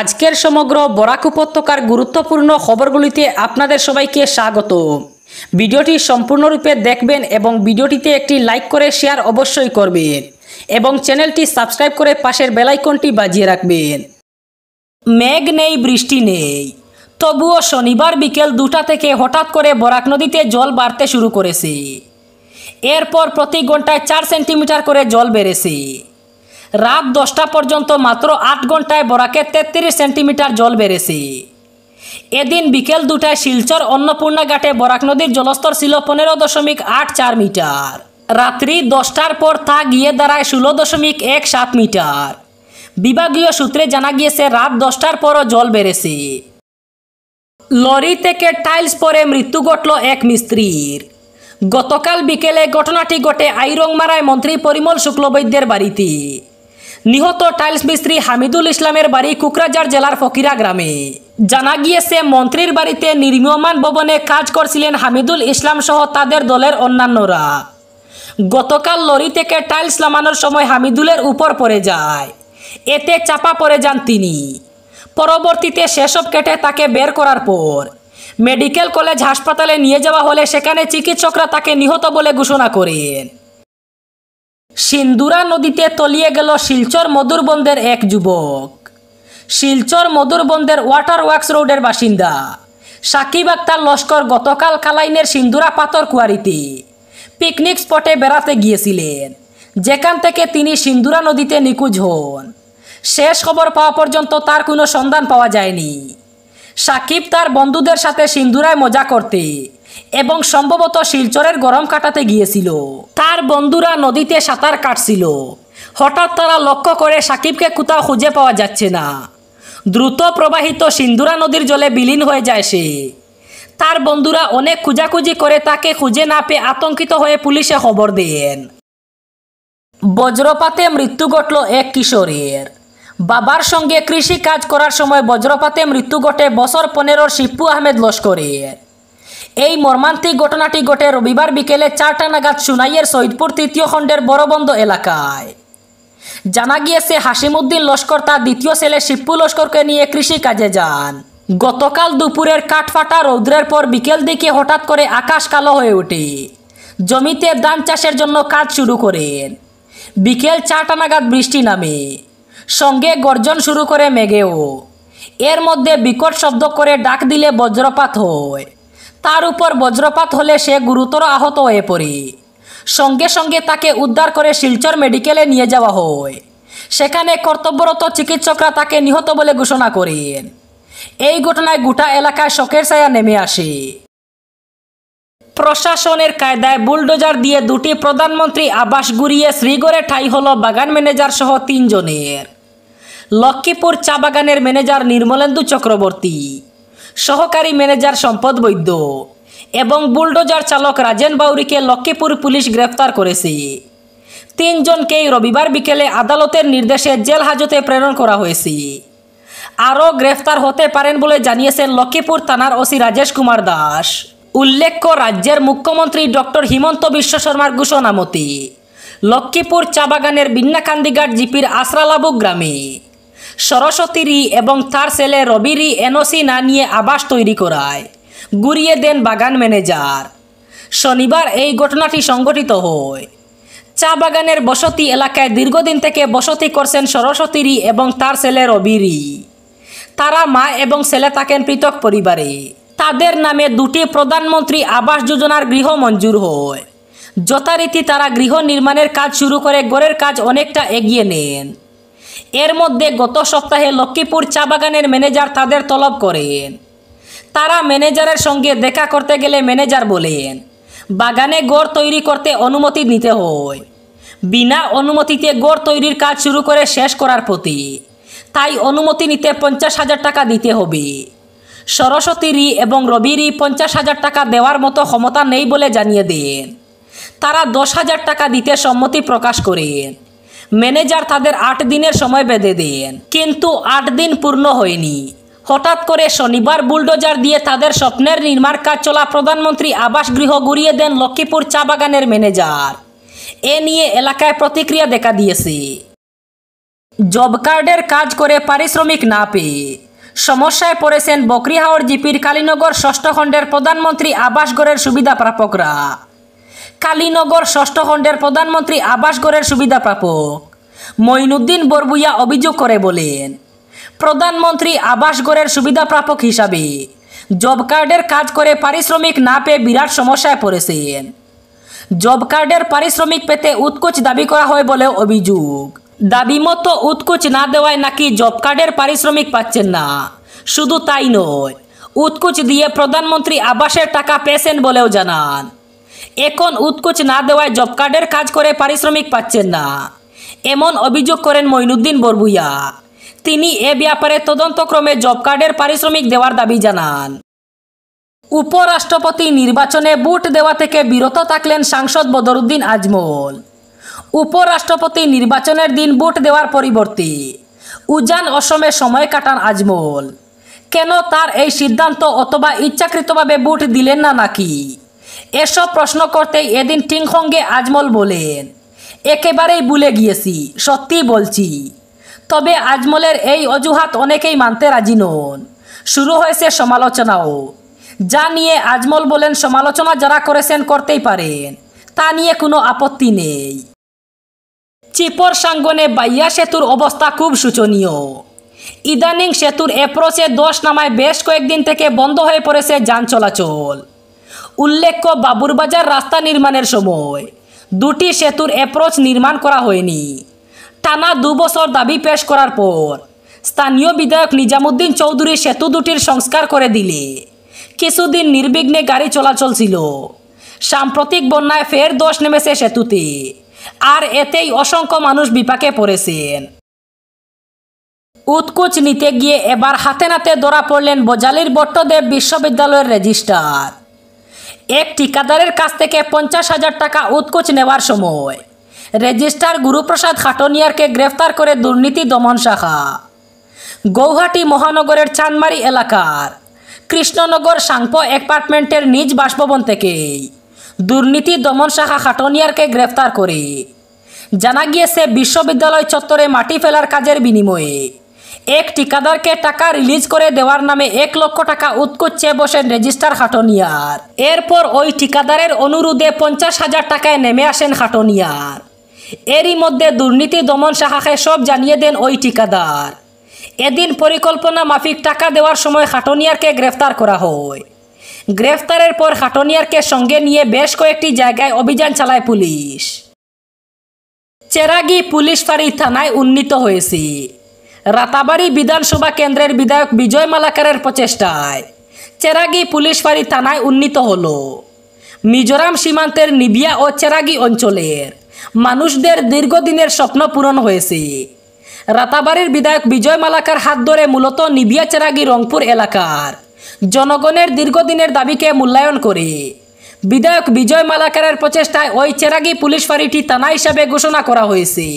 আজকের সমগ্র বরাক উপত্যকার গুরুত্বপূর্ণ খবরগুলিতে আপনাদের সবাইকে স্বাগত ভিডিওটি সম্পূর্ণরূপে দেখবেন এবং ভিডিওটিতে একটি লাইক করে শেয়ার অবশ্যই করবেন এবং চ্যানেলটি সাবস্ক্রাইব করে পাশের বেলাইকনটি বাজিয়ে রাখবেন মেঘ নেই বৃষ্টি নেই তবুও শনিবার বিকেল দুটা থেকে হঠাৎ করে বরাক নদীতে জল বাড়তে শুরু করেছে এরপর প্রতি ঘন্টায় চার সেন্টিমিটার করে জল বেড়েছে রাত দশটা পর্যন্ত মাত্র আট ঘন্টায় বরাকে তেত্রিশ সেন্টিমিটার জল বেড়েছে এদিন বিকেল দুটায় শিলচর অন্নপূর্ণা ঘাটে বরাক নদীর জলস্তর ছিল পনেরো দশমিক আট চার মিটার রাত্রি দশটার পর তা গিয়ে দাঁড়ায় ষোলো দশমিক এক সাত মিটার বিভাগীয় সূত্রে জানা গিয়েছে রাত দশটার পরও জল বেড়েছে লরি থেকে টাইলস পরে মৃত্যু ঘটল এক মিস্ত্রির গতকাল বিকেলে ঘটনাটি ঘটে আইরংমারায় মন্ত্রী পরিমল শুক্লবৈদ্যের বাড়িতে নিহত টাইলস মিস্ত্রি হামিদুল ইসলামের বাড়ি কুকরাঝাড় জেলার ফকিরা গ্রামে জানা গিয়েছে মন্ত্রীর বাড়িতে নির্মীয়মান ভবনে কাজ করছিলেন হামিদুল ইসলাম সহ তাদের দলের অন্যান্যরা গতকাল লরি থেকে টাইলস নামানোর সময় হামিদুলের উপর পড়ে যায় এতে চাপা পড়ে যান তিনি পরবর্তীতে সেসব কেটে তাকে বের করার পর মেডিকেল কলেজ হাসপাতালে নিয়ে যাওয়া হলে সেখানে চিকিৎসকরা তাকে নিহত বলে ঘোষণা করেন সিন্দুরা নদীতে তলিয়ে গেল শিলচর মধুরবন্দের এক যুবক শিলচর মধুরবন্দের ওয়াটার ওয়ার্কস রোডের বাসিন্দা সাকিব আক্তার লস্কর গতকাল কালাইনের সিন্দুরা পাথর কুয়ারিতে পিকনিক স্পটে বেড়াতে গিয়েছিলেন যেখান থেকে তিনি সিন্দুরা নদীতে নিখোঁজ হন শেষ খবর পাওয়া পর্যন্ত তার কোনো সন্ধান পাওয়া যায়নি সাকিব তার বন্ধুদের সাথে সিন্দুরায় মজা করতে এবং সম্ভবত শিলচরের গরম কাটাতে গিয়েছিল তার বন্ধুরা নদীতে সাঁতার কাটছিল হঠাৎ তারা লক্ষ্য করে সাকিবকে কোথাও খুঁজে পাওয়া যাচ্ছে না দ্রুত প্রবাহিত সিন্ধুরা নদীর জলে বিলীন হয়ে যায় সে তার বন্ধুরা অনেক খুঁজাখুঁজি করে তাকে খুঁজে না পেয়ে আতঙ্কিত হয়ে পুলিশে খবর দেন বজ্রপাতে মৃত্যু ঘটল এক কিশোরের বাবার সঙ্গে কৃষি কাজ করার সময় বজ্রপাতে মৃত্যু ঘটে বছর পনেরোর শিপ্পু আহমেদ লস্করের এই মর্মান্তিক ঘটনাটি ঘটে রবিবার বিকেলে চারটা নাগাদ সুনাইয়ের সৈদপুর তৃতীয় খণ্ডের বড়বন্দ এলাকায় জানা গিয়েছে হাসিমুদ্দিন লস্কর তার দ্বিতীয় ছেলে শিপ্পু লস্করকে নিয়ে কৃষি কাজে যান গতকাল দুপুরের কাঠফাটা রৌদ্রের পর বিকেল দিকে হঠাৎ করে আকাশ কালো হয়ে ওঠে জমিতে ধান চাষের জন্য কাজ শুরু করেন বিকেল চারটা নাগাদ বৃষ্টি নামে সঙ্গে গর্জন শুরু করে মেঘেও এর মধ্যে বিকট শব্দ করে ডাক দিলে বজ্রপাত হয় তার উপর বজ্রপাত হলে সে গুরুতর আহত হয়ে পড়ে সঙ্গে সঙ্গে তাকে উদ্ধার করে শিলচর মেডিকেলে নিয়ে যাওয়া হয় সেখানে কর্তব্যরত চিকিৎসকরা তাকে নিহত বলে ঘোষণা করেন এই ঘটনায় গোটা এলাকায় শোকের ছায়া নেমে আসে প্রশাসনের কায়দায় বুলডোজার দিয়ে দুটি প্রধানমন্ত্রী আবাস গুরিয়ে শ্রীগড়ে ঠাই হল বাগান ম্যানেজার সহ তিনজনের লক্ষ্মীপুর চা বাগানের ম্যানেজার নির্মলেন্দু চক্রবর্তী সহকারী ম্যানেজার সম্পদ বৈদ্য এবং বুলডোজার চালক রাজেন বাউরিকে লক্ষ্মীপুর পুলিশ গ্রেফতার করেছে তিনজনকেই রবিবার বিকেলে আদালতের নির্দেশে জেল হাজতে প্রেরণ করা হয়েছে আরও গ্রেফতার হতে পারেন বলে জানিয়েছেন লক্ষ্মীপুর থানার ওসি রাজেশ কুমার দাস উল্লেখ্য রাজ্যের মুখ্যমন্ত্রী ডক্টর হিমন্ত বিশ্ব শর্মার ঘোষণামতি লক্ষ্মীপুর চা বাগানের বিন্যাকান্দিঘাট জিপির আশরালাবু গ্রামে সরস্বতীরই এবং তার ছেলে রবিরই এনওসি না নিয়ে আবাস তৈরি করায় গুরিয়ে দেন বাগান ম্যানেজার শনিবার এই ঘটনাটি সংঘটিত হয় চা বাগানের বসতি এলাকায় দীর্ঘদিন থেকে বসতি করছেন সরস্বতীরই এবং তার ছেলে রবিরই তারা মা এবং ছেলে থাকেন পৃথক পরিবারে তাদের নামে দুটি প্রধানমন্ত্রী আবাস যোজনার গৃহ মঞ্জুর হয় যথারীতি তারা গৃহ নির্মাণের কাজ শুরু করে গড়ের কাজ অনেকটা এগিয়ে নেন এর মধ্যে গত সপ্তাহে লক্ষ্মীপুর চা বাগানের ম্যানেজার তাদের তলব করেন তারা ম্যানেজারের সঙ্গে দেখা করতে গেলে ম্যানেজার বলেন বাগানে গড় তৈরি করতে অনুমতি নিতে হয় বিনা অনুমতিতে গড় তৈরির কাজ শুরু করে শেষ করার প্রতি তাই অনুমতি নিতে পঞ্চাশ হাজার টাকা দিতে হবে সরস্বতীরই এবং রবিরই পঞ্চাশ হাজার টাকা দেওয়ার মতো ক্ষমতা নেই বলে জানিয়ে দেন তারা দশ হাজার টাকা দিতে সম্মতি প্রকাশ করেন ম্যানেজার তাদের আট দিনের সময় বেঁধে দেন কিন্তু আট দিন পূর্ণ হয়নি হঠাৎ করে শনিবার বুলডোজার দিয়ে তাদের স্বপ্নের নির্মাণ কাজ চলা প্রধানমন্ত্রী আবাস গৃহ ঘুরিয়ে দেন লক্ষ্মীপুর চা বাগানের ম্যানেজার এ নিয়ে এলাকায় প্রতিক্রিয়া দেখা দিয়েছে জব কার্ডের কাজ করে পারিশ্রমিক না পেয়ে সমস্যায় পড়েছেন বকরিহাওড় জিপির কালীনগর ষষ্ঠ খণ্ডের প্রধানমন্ত্রী আবাস গড়ের সুবিধা প্রাপকরা কালীনগর ষষ্ঠ খণ্ডের প্রধানমন্ত্রী আবাস গড়ের সুবিধা প্রাপক মঈনুদ্দিন বরবুইয়া অভিযোগ করে বলেন প্রধানমন্ত্রী আবাস গড়ের সুবিধা প্রাপক হিসাবে জব কার্ডের কাজ করে পারিশ্রমিক না পেয়ে বিরাট সমস্যায় পড়েছেন জব কার্ডের পারিশ্রমিক পেতে উৎকোচ দাবি করা হয় বলে অভিযোগ দাবি মতো উৎকোচ না দেওয়ায় নাকি জব কার্ডের পারিশ্রমিক পাচ্ছেন না শুধু তাই নয় উৎকোচ দিয়ে প্রধানমন্ত্রী আবাসের টাকা পেয়েছেন বলেও জানান এখন উৎকোচ না দেওয়ায় জব কার্ডের কাজ করে পারিশ্রমিক পাচ্ছেন না এমন অভিযোগ করেন মইনুদ্দিন বরবুইয়া তিনি এ ব্যাপারে তদন্তক্রমে জব কার্ডের পারিশ্রমিক দেওয়ার দাবি জানান উপরাষ্ট্রপতি নির্বাচনে ভোট দেওয়া থেকে বিরত থাকলেন সাংসদ বদরুদ্দিন আজমল উপরাষ্ট্রপতি নির্বাচনের দিন ভোট দেওয়ার পরিবর্তে উজান অসমে সময় কাটান আজমল কেন তার এই সিদ্ধান্ত অথবা ইচ্ছাকৃতভাবে ভোট দিলেন না নাকি এসব প্রশ্ন করতেই এদিন টিংখঙ্গে আজমল বলেন একেবারেই ভুলে গিয়েছি সত্যি বলছি তবে আজমলের এই অজুহাত অনেকেই মানতে রাজি নন শুরু হয়েছে সমালোচনাও যা নিয়ে আজমল বলেন সমালোচনা যারা করেছেন করতেই পারেন তা নিয়ে কোনো আপত্তি নেই চিপর সাঙ্গনে বাইয়া সেতুর অবস্থা খুব শোচনীয় ইদানিং সেতুর অ্যাপ্রোচে দশ নামায় বেশ কয়েকদিন থেকে বন্ধ হয়ে পড়েছে যান চলাচল উল্লেখ্য বাবুরবাজার রাস্তা নির্মাণের সময় দুটি সেতুর অ্যাপ্রোচ নির্মাণ করা হয়নি টানা দুবছর দাবি পেশ করার পর স্থানীয় বিধায়ক নিজামুদ্দিন চৌধুরী সেতু দুটির সংস্কার করে দিলে কিছুদিন নির্বিঘ্নে গাড়ি চলাচল ছিল সাম্প্রতিক বন্যায় ফের দশ নেমেছে সেতুতে আর এতেই অসংখ্য মানুষ বিপাকে পড়েছেন উৎকুচ নিতে গিয়ে এবার হাতে নাতে ধরা পড়লেন বজালির বট্টদেব বিশ্ববিদ্যালয়ের রেজিস্ট্রার এক ঠিকাদারের কাছ থেকে পঞ্চাশ হাজার টাকা উৎকোচ নেওয়ার সময় রেজিস্ট্রার গুরুপ্রসাদ খাটনিয়ারকে গ্রেফতার করে দুর্নীতি দমন শাখা গৌহাটি মহানগরের চাঁদমারি এলাকার কৃষ্ণনগর সাংপ অ্যাপার্টমেন্টের নিজ বাসভবন থেকেই দুর্নীতি দমন শাখা খাটনিয়ারকে গ্রেফতার করে জানা গিয়েছে বিশ্ববিদ্যালয় চত্বরে মাটি ফেলার কাজের বিনিময়ে এক ঠিকাদারকে টাকা রিলিজ করে দেওয়ার নামে এক লক্ষ টাকা উৎকুট বসেন রেজিস্টার হাটনিয়ার এরপর ওই ঠিকাদারের অনুরোধে পঞ্চাশ হাজার টাকায় নেমে আসেন হাটনিয়ার এরই মধ্যে দুর্নীতি দমন শাখাকে সব জানিয়ে দেন ওই ঠিকাদার এদিন পরিকল্পনা মাফিক টাকা দেওয়ার সময় হাটনিয়ারকে গ্রেফতার করা হয় গ্রেফতারের পর হাটনিয়ারকে সঙ্গে নিয়ে বেশ কয়েকটি জায়গায় অভিযান চালায় পুলিশ চেরাগি পুলিশ ফাঁড়ি থানায় উন্নীত হয়েছে রাতাবাড়ি বিধানসভা কেন্দ্রের বিধায়ক বিজয় মালাকারের প্রচেষ্টায় চেরাগি পুলিশ ফাঁড়ি থানায় উন্নীত হল মিজোরাম সীমান্তের নিবিয়া ও চেরাগি অঞ্চলের মানুষদের দীর্ঘদিনের স্বপ্ন পূরণ হয়েছে রাতাবাড়ির বিধায়ক বিজয় মালাকার হাত ধরে মূলত নিবিয়া চেরাগি রংপুর এলাকার জনগণের দীর্ঘদিনের দাবিকে মূল্যায়ন করে বিধায়ক বিজয় মালাকারের প্রচেষ্টায় ওই চেরাগি পুলিশ ফাঁড়িটি থানা হিসাবে ঘোষণা করা হয়েছে